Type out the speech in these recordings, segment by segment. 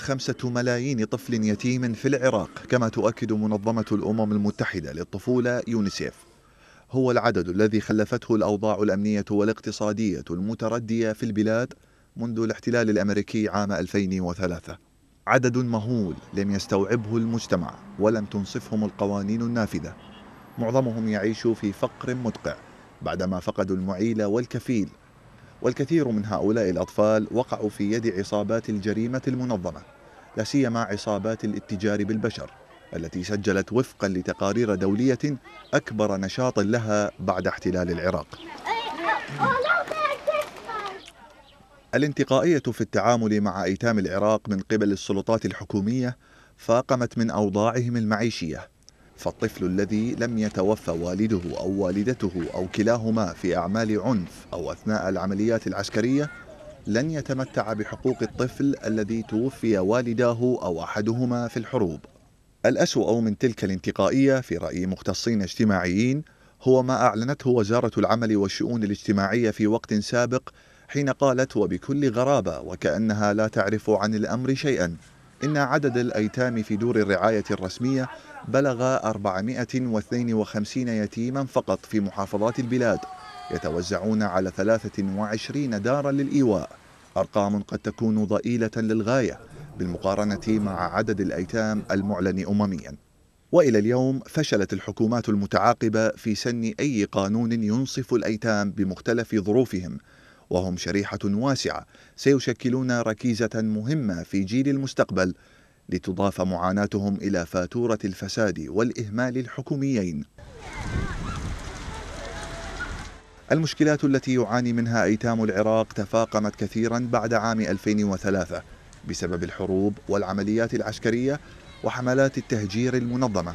خمسة ملايين طفل يتيم في العراق كما تؤكد منظمة الأمم المتحدة للطفولة يونيسيف هو العدد الذي خلفته الأوضاع الأمنية والاقتصادية المتردية في البلاد منذ الاحتلال الأمريكي عام 2003 عدد مهول لم يستوعبه المجتمع ولم تنصفهم القوانين النافذة معظمهم يعيش في فقر مدقع بعدما فقدوا المعيل والكفيل والكثير من هؤلاء الأطفال وقعوا في يد عصابات الجريمة المنظمة لا سيما عصابات الاتجار بالبشر التي سجلت وفقا لتقارير دولية أكبر نشاط لها بعد احتلال العراق الانتقائية في التعامل مع أيتام العراق من قبل السلطات الحكومية فاقمت من أوضاعهم المعيشية فالطفل الذي لم يتوفى والده أو والدته أو كلاهما في أعمال عنف أو أثناء العمليات العسكرية لن يتمتع بحقوق الطفل الذي توفي والداه أو أحدهما في الحروب الأسوأ من تلك الانتقائية في رأي مختصين اجتماعيين هو ما أعلنته وزارة العمل والشؤون الاجتماعية في وقت سابق حين قالت وبكل غرابة وكأنها لا تعرف عن الأمر شيئا إن عدد الأيتام في دور الرعاية الرسمية بلغ 452 يتيما فقط في محافظات البلاد يتوزعون على 23 دارا للإيواء أرقام قد تكون ضئيلة للغاية بالمقارنة مع عدد الأيتام المعلن أممياً والى اليوم فشلت الحكومات المتعاقبه في سن اي قانون ينصف الايتام بمختلف ظروفهم وهم شريحة واسعة سيشكلون ركيزة مهمة في جيل المستقبل لتضاف معاناتهم إلى فاتورة الفساد والإهمال الحكوميين المشكلات التي يعاني منها أيتام العراق تفاقمت كثيرا بعد عام 2003 بسبب الحروب والعمليات العسكرية وحملات التهجير المنظمة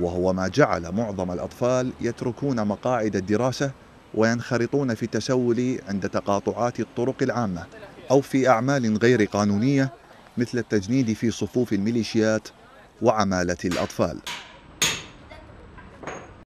وهو ما جعل معظم الأطفال يتركون مقاعد الدراسة وينخرطون في التسول عند تقاطعات الطرق العامة أو في أعمال غير قانونية مثل التجنيد في صفوف الميليشيات وعمالة الأطفال